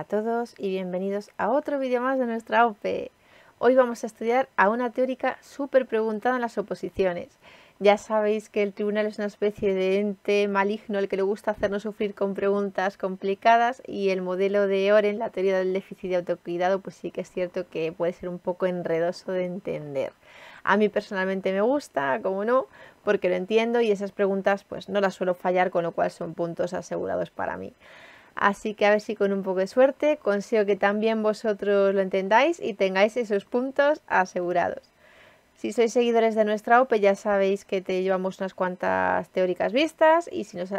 a todos y bienvenidos a otro vídeo más de nuestra OPE. Hoy vamos a estudiar a una teórica súper preguntada en las oposiciones. Ya sabéis que el tribunal es una especie de ente maligno al que le gusta hacernos sufrir con preguntas complicadas y el modelo de Oren, la teoría del déficit de autocuidado, pues sí que es cierto que puede ser un poco enredoso de entender. A mí personalmente me gusta, como no, porque lo entiendo y esas preguntas pues no las suelo fallar, con lo cual son puntos asegurados para mí. Así que a ver si con un poco de suerte consigo que también vosotros lo entendáis y tengáis esos puntos asegurados. Si sois seguidores de nuestra OPE ya sabéis que te llevamos unas cuantas teóricas vistas y si nos,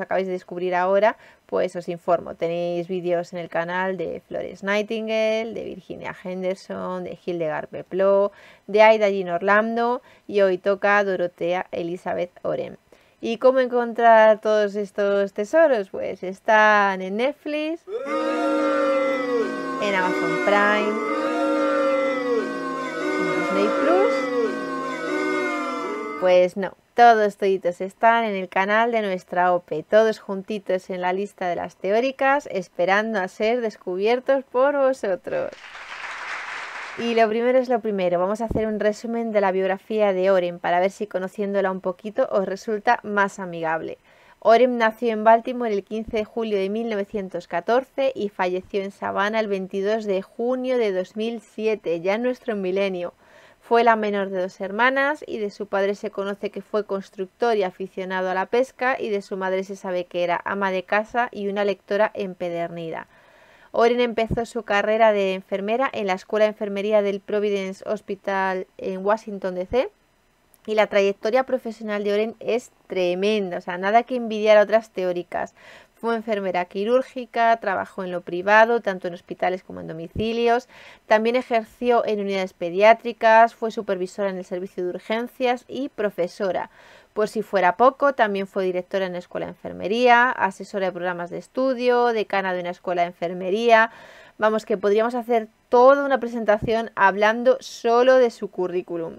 acabáis de descubrir ahora, pues os informo. Tenéis vídeos en el canal de Flores Nightingale, de Virginia Henderson, de Hildegard Pepló, de Aida Jean Orlando y hoy toca Dorotea Elizabeth Orem. ¿Y cómo encontrar todos estos tesoros? Pues están en Netflix, en Amazon Prime, en Disney Plus. Pues no, todos toditos están en el canal de nuestra OPE, todos juntitos en la lista de las teóricas, esperando a ser descubiertos por vosotros. Y lo primero es lo primero, vamos a hacer un resumen de la biografía de Oren para ver si conociéndola un poquito os resulta más amigable. Oren nació en Baltimore el 15 de julio de 1914 y falleció en Savannah el 22 de junio de 2007, ya en nuestro milenio. Fue la menor de dos hermanas y de su padre se conoce que fue constructor y aficionado a la pesca y de su madre se sabe que era ama de casa y una lectora empedernida. Oren empezó su carrera de enfermera en la Escuela de Enfermería del Providence Hospital en Washington, D.C. Y la trayectoria profesional de Oren es tremenda, o sea, nada que envidiar a otras teóricas. Fue enfermera quirúrgica, trabajó en lo privado, tanto en hospitales como en domicilios. También ejerció en unidades pediátricas, fue supervisora en el servicio de urgencias y profesora. Por si fuera poco, también fue directora en la escuela de enfermería, asesora de programas de estudio, decana de una escuela de enfermería. Vamos, que podríamos hacer toda una presentación hablando solo de su currículum.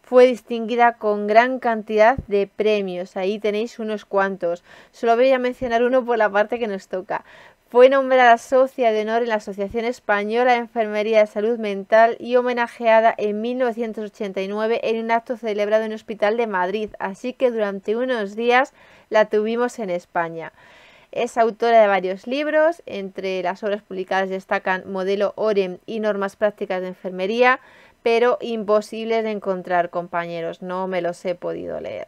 Fue distinguida con gran cantidad de premios, ahí tenéis unos cuantos. Solo voy a mencionar uno por la parte que nos toca. Fue nombrada socia de honor en la Asociación Española de Enfermería de Salud Mental y homenajeada en 1989 en un acto celebrado en un hospital de Madrid, así que durante unos días la tuvimos en España. Es autora de varios libros, entre las obras publicadas destacan Modelo OREM y Normas Prácticas de Enfermería, pero imposibles de encontrar, compañeros, no me los he podido leer.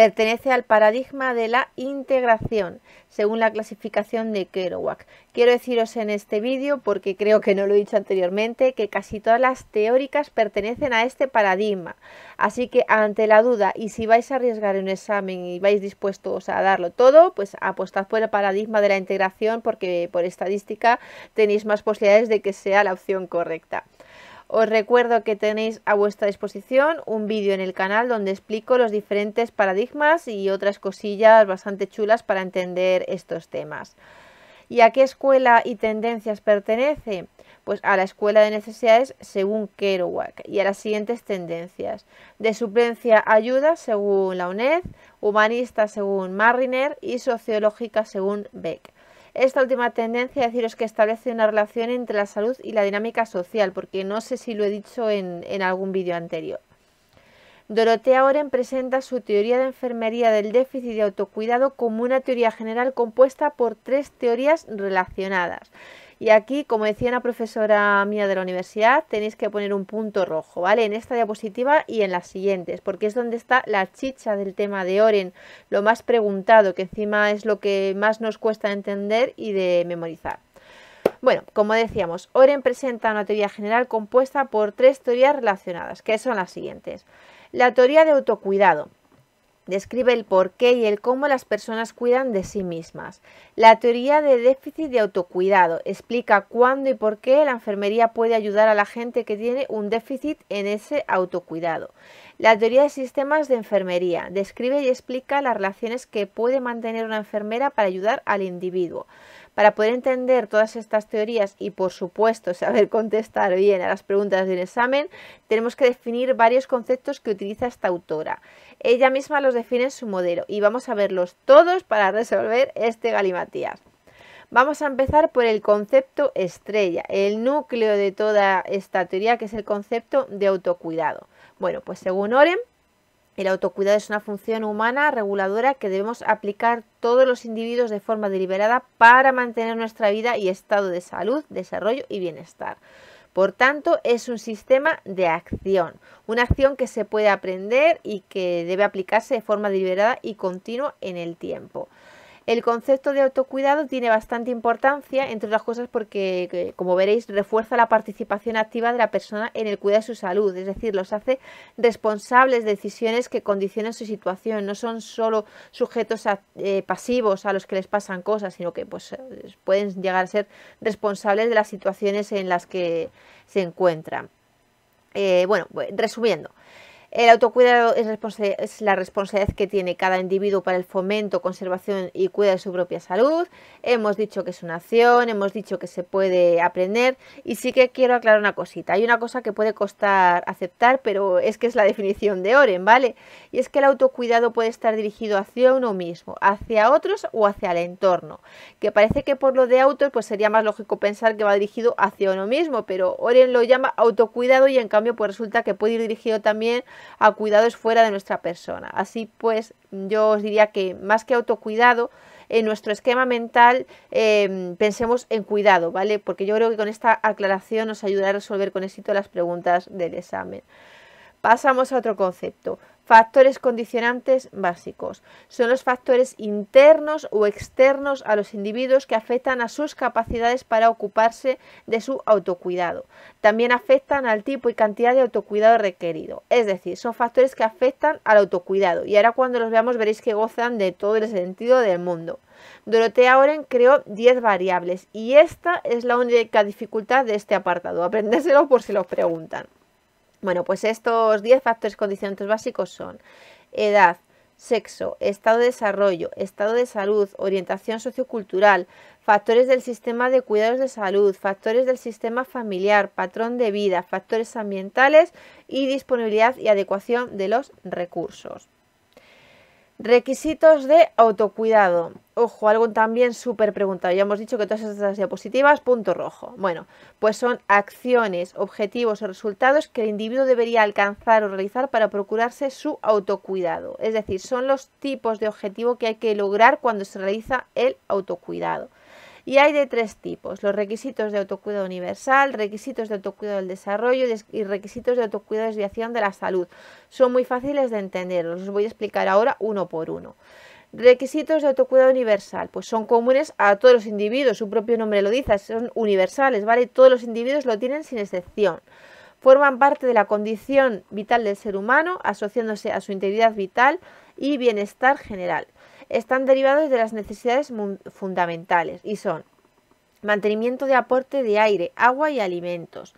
Pertenece al paradigma de la integración, según la clasificación de Kerouac. Quiero deciros en este vídeo, porque creo que no lo he dicho anteriormente, que casi todas las teóricas pertenecen a este paradigma. Así que ante la duda, y si vais a arriesgar un examen y vais dispuestos a darlo todo, pues apostad por el paradigma de la integración, porque por estadística tenéis más posibilidades de que sea la opción correcta. Os recuerdo que tenéis a vuestra disposición un vídeo en el canal donde explico los diferentes paradigmas y otras cosillas bastante chulas para entender estos temas. ¿Y a qué escuela y tendencias pertenece? Pues a la escuela de necesidades según Kerouac y a las siguientes tendencias. De suplencia ayuda según la UNED, humanista según Mariner y sociológica según Beck. Esta última tendencia, deciros que establece una relación entre la salud y la dinámica social, porque no sé si lo he dicho en, en algún vídeo anterior. Dorotea Oren presenta su teoría de enfermería del déficit de autocuidado como una teoría general compuesta por tres teorías relacionadas. Y aquí, como decía una profesora mía de la universidad, tenéis que poner un punto rojo, ¿vale? En esta diapositiva y en las siguientes, porque es donde está la chicha del tema de Oren, lo más preguntado, que encima es lo que más nos cuesta entender y de memorizar. Bueno, como decíamos, Oren presenta una teoría general compuesta por tres teorías relacionadas, que son las siguientes. La teoría de autocuidado, describe el por qué y el cómo las personas cuidan de sí mismas. La teoría de déficit de autocuidado explica cuándo y por qué la enfermería puede ayudar a la gente que tiene un déficit en ese autocuidado. La teoría de sistemas de enfermería describe y explica las relaciones que puede mantener una enfermera para ayudar al individuo. Para poder entender todas estas teorías y por supuesto saber contestar bien a las preguntas de un examen, tenemos que definir varios conceptos que utiliza esta autora. Ella misma los define en su modelo y vamos a verlos todos para resolver este galimatías. Vamos a empezar por el concepto estrella, el núcleo de toda esta teoría que es el concepto de autocuidado. Bueno, pues según Oren, el autocuidado es una función humana reguladora que debemos aplicar todos los individuos de forma deliberada para mantener nuestra vida y estado de salud, desarrollo y bienestar. Por tanto, es un sistema de acción, una acción que se puede aprender y que debe aplicarse de forma deliberada y continua en el tiempo. El concepto de autocuidado tiene bastante importancia, entre otras cosas porque, como veréis, refuerza la participación activa de la persona en el cuidado de su salud, es decir, los hace responsables de decisiones que condicionan su situación, no son solo sujetos eh, pasivos a los que les pasan cosas, sino que pues, eh, pueden llegar a ser responsables de las situaciones en las que se encuentran. Eh, bueno, pues, resumiendo, el autocuidado es, la responsabilidad que tiene cada individuo para el fomento, conservación y cuidado de su propia salud. Hemos dicho que es una acción, hemos dicho que se puede aprender y sí que quiero aclarar una cosita. Hay una cosa que puede costar aceptar, pero es que es la definición de Oren, ¿vale? Y es que el autocuidado puede estar dirigido hacia uno mismo, hacia otros o hacia el entorno. Que parece que por lo de autos pues sería más lógico pensar que va dirigido hacia uno mismo, pero Oren lo llama autocuidado y en cambio pues resulta que puede ir dirigido también a cuidados fuera de nuestra persona. Así pues, yo os diría que más que autocuidado, en nuestro esquema mental em, pensemos en cuidado, ¿vale? Porque yo creo que con esta aclaración nos ayudará a resolver con éxito las preguntas del examen. Pasamos a otro concepto, Factores condicionantes básicos. Son los factores internos o externos a los individuos que afectan a sus capacidades para ocuparse de su autocuidado. También afectan al tipo y cantidad de autocuidado requerido. Es decir, son factores que afectan al autocuidado. Y ahora cuando los veamos veréis que gozan de todo el sentido del mundo. Dorotea Oren creó 10 variables y esta es la única dificultad de este apartado. Aprendéselo por si los preguntan. Bueno, pues estos 10 factores condicionantes básicos son edad, sexo, estado de desarrollo, estado de salud, orientación sociocultural, factores del sistema de cuidados de salud, factores del sistema familiar, patrón de vida, factores ambientales y disponibilidad y adecuación de los recursos. Requisitos de autocuidado. Ojo, algo también súper preguntado. Ya hemos dicho que todas estas diapositivas, punto rojo. Bueno, pues son acciones, objetivos o resultados que el individuo debería alcanzar o realizar para procurarse su autocuidado. Es decir, son los tipos de objetivo que hay que lograr cuando se realiza el autocuidado. Y hay de tres tipos, los requisitos de autocuidado universal, requisitos de autocuidado del desarrollo y requisitos de autocuidado de desviación de la salud. Son muy fáciles de entender, los voy a explicar ahora uno por uno. Requisitos de autocuidado universal, pues son comunes a todos los individuos, su propio nombre lo dice, son universales, ¿vale? Todos los individuos lo tienen sin excepción forman parte de la condición vital del ser humano, asociándose a su integridad vital y bienestar general están derivados de las necesidades fundamentales y son mantenimiento de aporte de aire, agua y alimentos,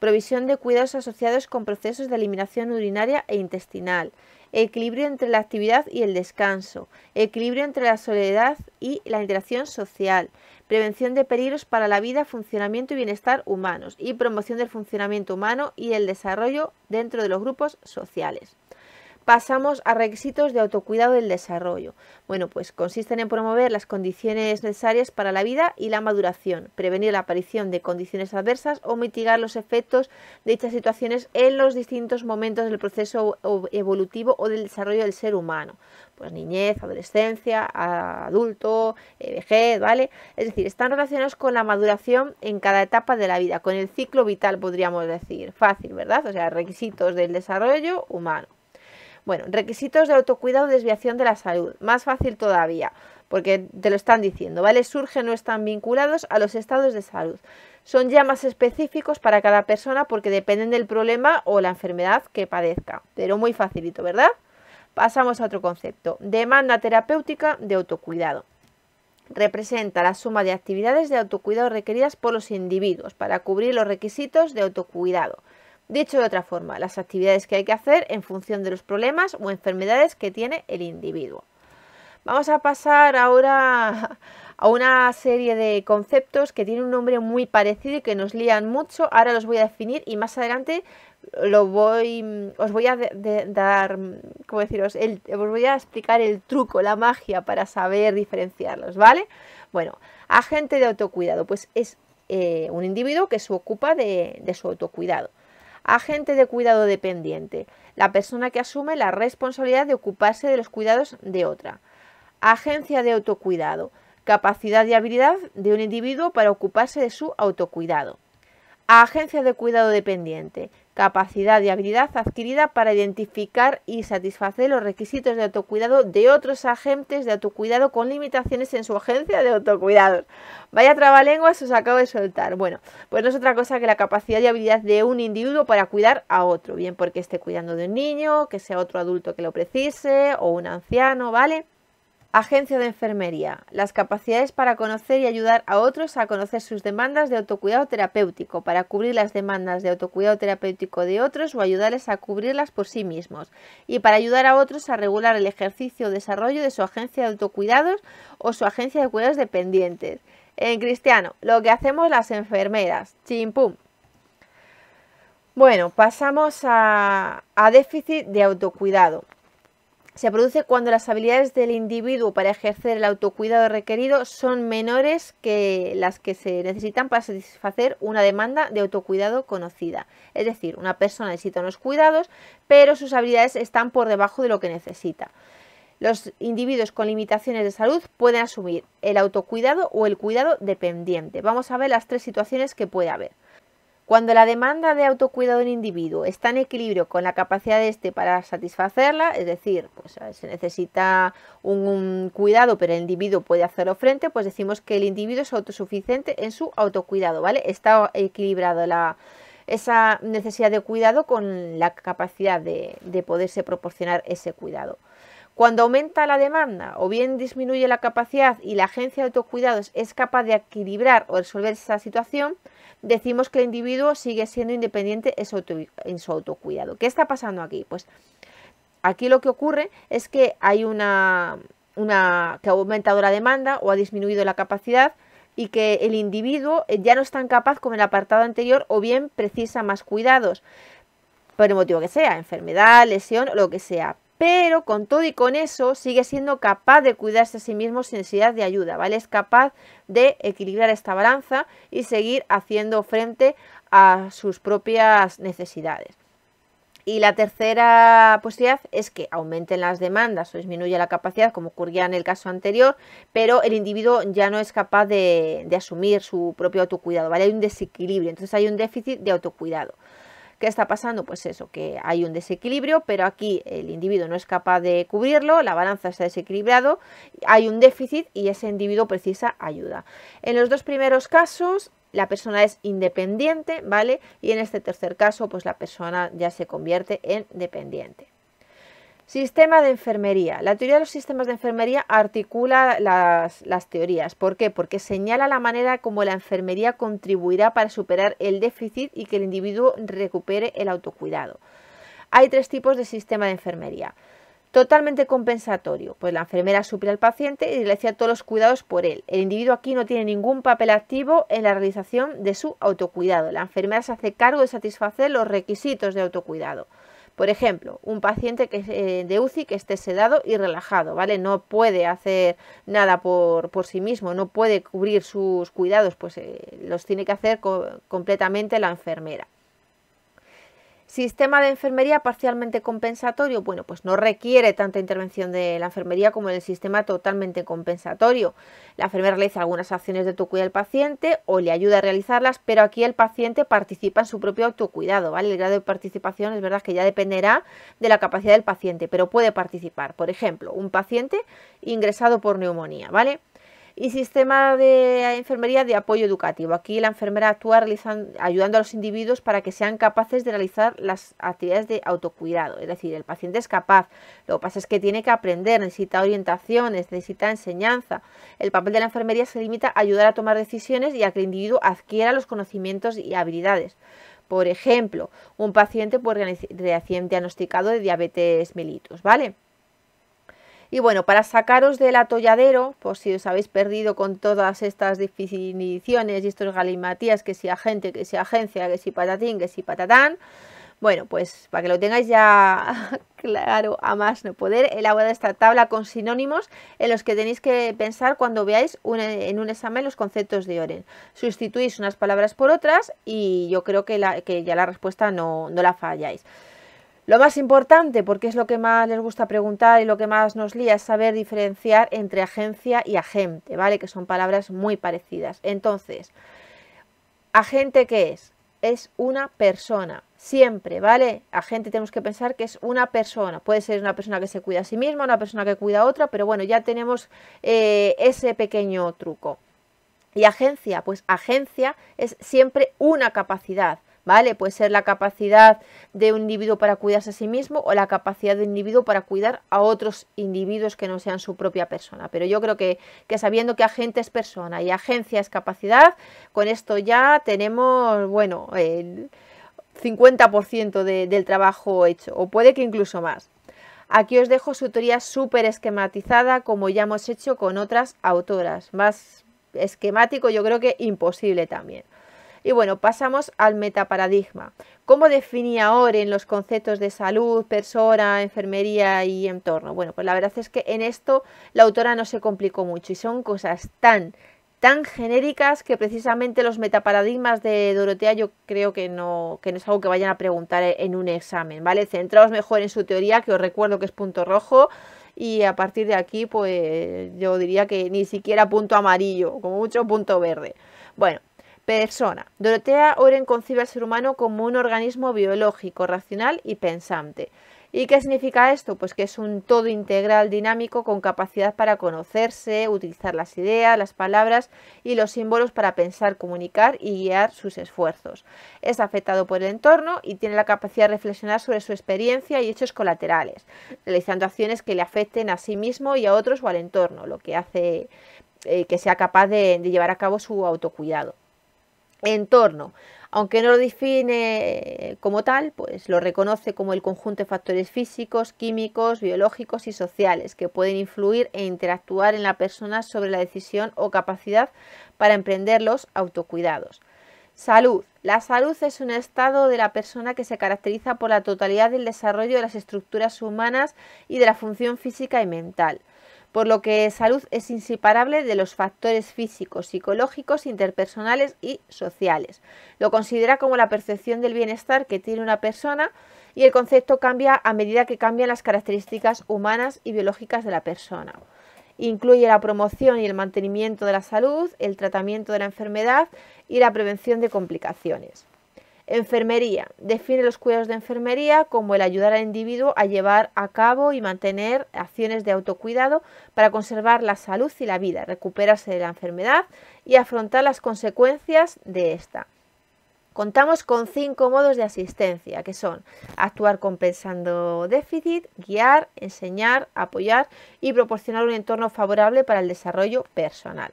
provisión de cuidados asociados con procesos de eliminación urinaria e intestinal, equilibrio entre la actividad y el descanso, equilibrio entre la soledad y la interacción social, prevención de peligros para la vida, funcionamiento y bienestar humanos y promoción del funcionamiento humano y el desarrollo dentro de los grupos sociales pasamos a requisitos de autocuidado del desarrollo. Bueno, pues consisten en promover las condiciones necesarias para la vida y la maduración, prevenir la aparición de condiciones adversas o mitigar los efectos de dichas situaciones en los distintos momentos del proceso evolutivo o del desarrollo del ser humano. Pues niñez, adolescencia, adulto, eh, vejez, ¿vale? Es decir, están relacionados con la maduración en cada etapa de la vida, con el ciclo vital, podríamos decir. Fácil, ¿verdad? O sea, requisitos del desarrollo humano. Bueno, requisitos de autocuidado desviación de la salud. Más fácil todavía, porque te lo están diciendo, ¿vale? Surgen no están vinculados a los estados de salud. Son ya más específicos para cada persona porque dependen del problema o la enfermedad que padezca. Pero muy facilito, ¿verdad? Pasamos a otro concepto. Demanda terapéutica de autocuidado representa la suma de actividades de autocuidado requeridas por los individuos para cubrir los requisitos de autocuidado. Dicho de otra forma, las actividades que hay que hacer en función de los problemas o enfermedades que tiene el individuo. Vamos a pasar ahora a una serie de conceptos que tienen un nombre muy parecido y que nos lían mucho. Ahora los voy a definir y más adelante lo voy, os voy a dar, ¿cómo deciros? os voy a explicar el truco, la magia para saber diferenciarlos, ¿vale? Bueno, agente de autocuidado, pues es eh, un individuo que se ocupa de su autocuidado agente de cuidado dependiente, la persona que asume la responsabilidad de ocuparse de los cuidados de otra. Agencia de autocuidado, capacidad y habilidad de un individuo para ocuparse de su autocuidado. Agencia de cuidado dependiente, capacidad y habilidad adquirida para identificar y satisfacer los requisitos de autocuidado de otros agentes de autocuidado con limitaciones en su agencia de autocuidado. Vaya trabalenguas os acabo de soltar. Bueno, pues no es otra cosa que la capacidad y habilidad de un individuo para cuidar a otro, bien porque esté cuidando de un niño, que sea otro adulto que lo precise o un anciano, ¿vale? Agencia de Enfermería. Las capacidades para conocer y ayudar a otros a conocer sus demandas de autocuidado terapéutico, para cubrir las demandas de autocuidado terapéutico de otros o ayudarles a cubrirlas por sí mismos, y para ayudar a otros a regular el ejercicio o desarrollo de su agencia de autocuidados o su agencia de cuidados dependientes. En cristiano, lo que hacemos las enfermeras. Chimpum. Bueno, pasamos a, a déficit de autocuidado se produce cuando las habilidades del individuo para ejercer el autocuidado requerido son menores que las que se necesitan para satisfacer una demanda de autocuidado conocida. Es decir, una persona necesita unos cuidados, pero sus habilidades están por debajo de lo que necesita. Los individuos con limitaciones de salud pueden asumir el autocuidado o el cuidado dependiente. Vamos a ver las tres situaciones que puede haber. Cuando la demanda de autocuidado del individuo está en equilibrio con la capacidad de este para satisfacerla, es decir, pues, eh, se necesita un, cuidado, pero el individuo puede hacerlo frente, pues decimos que el individuo es autosuficiente en su autocuidado, ¿vale? Está equilibrado esa necesidad de cuidado con la capacidad de, de poderse proporcionar ese cuidado. Cuando aumenta la demanda o bien disminuye la capacidad y la agencia de autocuidados es capaz de equilibrar o resolver esa situación, decimos que el individuo sigue siendo independiente en su, autocuidado. ¿Qué está pasando aquí? Pues aquí lo que ocurre es que hay una, una que ha aumentado la demanda o ha disminuido la capacidad y que el individuo ya no es tan capaz como en el apartado anterior o bien precisa más cuidados, por el motivo que sea, enfermedad, lesión o lo que sea pero con todo y con eso sigue siendo capaz de cuidarse a sí mismo sin necesidad de ayuda, ¿vale? Es capaz de equilibrar esta balanza y seguir haciendo frente a sus propias necesidades. Y la tercera posibilidad es que aumenten las demandas o disminuya la capacidad, como ocurría en el caso anterior, pero el individuo ya no es capaz de, de asumir su propio autocuidado, ¿vale? Hay un desequilibrio, entonces hay un déficit de autocuidado. ¿Qué está pasando? Pues eso, que hay un desequilibrio, pero aquí el individuo no es capaz de cubrirlo, la balanza está desequilibrado, hay un déficit y ese individuo precisa ayuda. En los dos primeros casos, la persona es independiente, ¿vale? Y en este tercer caso, pues la persona ya se convierte en dependiente. Sistema de enfermería. La teoría de los sistemas de enfermería articula las, teorías. ¿Por qué? Porque señala la manera como la enfermería contribuirá para superar el déficit y que el individuo recupere el autocuidado. Hay tres tipos de sistema de enfermería. Totalmente compensatorio, pues la enfermera suple al paciente y le hacía todos los cuidados por él. El individuo aquí no tiene ningún papel activo en la realización de su autocuidado. La enfermera se hace cargo de satisfacer los requisitos de autocuidado. Por ejemplo, un paciente que, eh, de UCI que esté sedado y relajado, ¿vale? No puede hacer nada por, por sí mismo, no puede cubrir sus cuidados, pues eh, los tiene que hacer completamente la enfermera. Sistema de enfermería parcialmente compensatorio, bueno, pues no requiere tanta intervención de la enfermería como el sistema totalmente compensatorio. La enfermera realiza algunas acciones de autocuidado al paciente o le ayuda a realizarlas, pero aquí el paciente participa en su propio autocuidado, ¿vale? El grado de participación es verdad que ya dependerá de la capacidad del paciente, pero puede participar. Por ejemplo, un paciente ingresado por neumonía, ¿vale? y sistema de enfermería de apoyo educativo. Aquí la enfermera actúa realizando, ayudando a los individuos para que sean capaces de realizar las actividades de autocuidado. Es decir, el paciente es capaz. Lo que pasa es que tiene que aprender, necesita orientaciones, necesita enseñanza. El papel de la enfermería se limita a ayudar a tomar decisiones y a que el individuo adquiera los conocimientos y habilidades. Por ejemplo, un paciente por recién diagnosticado de diabetes mellitus, ¿vale? Y bueno, para sacaros del atolladero, por si os habéis perdido con todas estas definiciones y estos galimatías, que si agente, que si agencia, que si patatín, que si patatán, bueno, pues para que lo tengáis ya claro a más no poder, he de esta tabla con sinónimos en los que tenéis que pensar cuando veáis en un examen los conceptos de Oren. Sustituís unas palabras por otras y yo creo que, que ya la respuesta no, no la falláis. Lo más importante, porque es lo que más les gusta preguntar y lo que más nos lía, es saber diferenciar entre agencia y agente, ¿vale? Que son palabras muy parecidas. Entonces, agente qué es? Es una persona, siempre, ¿vale? Agente tenemos que pensar que es una persona. Puede ser una persona que se cuida a sí misma, una persona que cuida a otra, pero bueno, ya tenemos eh, ese pequeño truco. Y agencia, pues agencia es siempre una capacidad. ¿vale? Puede ser la capacidad de un individuo para cuidarse a sí mismo o la capacidad de un individuo para cuidar a otros individuos que no sean su propia persona. Pero yo creo que, sabiendo que agente es persona y agencia es capacidad, con esto ya tenemos, bueno, el 50% del trabajo hecho, o puede que incluso más. Aquí os dejo su teoría súper esquematizada, como ya hemos hecho con otras autoras. Más esquemático yo creo que imposible también. Y bueno, pasamos al metaparadigma. ¿Cómo definía en los conceptos de salud, persona, enfermería y entorno? Bueno, pues la verdad es que en esto la autora no se complicó mucho y son cosas tan tan genéricas que precisamente los metaparadigmas de Dorotea yo creo que no, que no es algo que vayan a preguntar en un examen, ¿vale? Centraos mejor en su teoría, que os recuerdo que es punto rojo, y a partir de aquí, pues yo diría que ni siquiera punto amarillo, como mucho punto verde. Bueno, Persona. Dorotea Oren concibe al ser humano como un organismo biológico, racional y pensante. ¿Y qué significa esto? Pues que es un todo integral dinámico con capacidad para conocerse, utilizar las ideas, las palabras y los símbolos para pensar, comunicar y guiar sus esfuerzos. Es afectado por el entorno y tiene la capacidad de reflexionar sobre su experiencia y hechos colaterales, realizando acciones que le afecten a sí mismo y a otros o al entorno, lo que hace eh, que sea capaz de llevar a cabo su autocuidado entorno. Aunque no lo define eh, como tal, pues lo reconoce como el conjunto de factores físicos, químicos, biológicos y sociales que pueden influir e interactuar en la persona sobre la decisión o capacidad para emprender los autocuidados. Salud. La salud es un estado de la persona que se caracteriza por la totalidad del desarrollo de las estructuras humanas y de la función física y mental por lo que salud es inseparable de los factores físicos, psicológicos, interpersonales y sociales. Lo considera como la percepción del bienestar que tiene una persona y el concepto cambia a medida que cambian las características humanas y biológicas de la persona. Incluye la promoción y el mantenimiento de la salud, el tratamiento de la enfermedad y la prevención de complicaciones. Enfermería. Define los cuidados de enfermería como el ayudar al individuo a llevar a cabo y mantener acciones de autocuidado para conservar la salud y la vida, recuperarse de la enfermedad y afrontar las consecuencias de esta. Contamos con cinco modos de asistencia, que son actuar compensando déficit, guiar, enseñar, apoyar y proporcionar un entorno favorable para el desarrollo personal.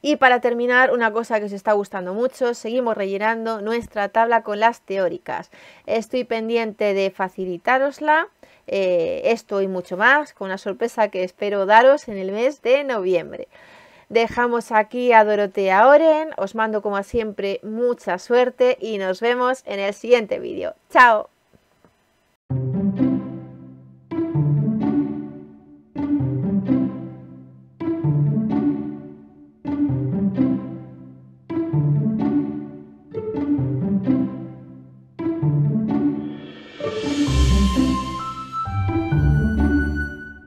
Y para terminar, una cosa que os está gustando mucho, seguimos rellenando nuestra tabla con las teóricas. Estoy pendiente de facilitarosla, eh, esto y mucho más, con una sorpresa que espero daros en el mes de noviembre. Dejamos aquí a Dorotea Oren, os mando como siempre mucha suerte y nos vemos en el siguiente vídeo. ¡Chao!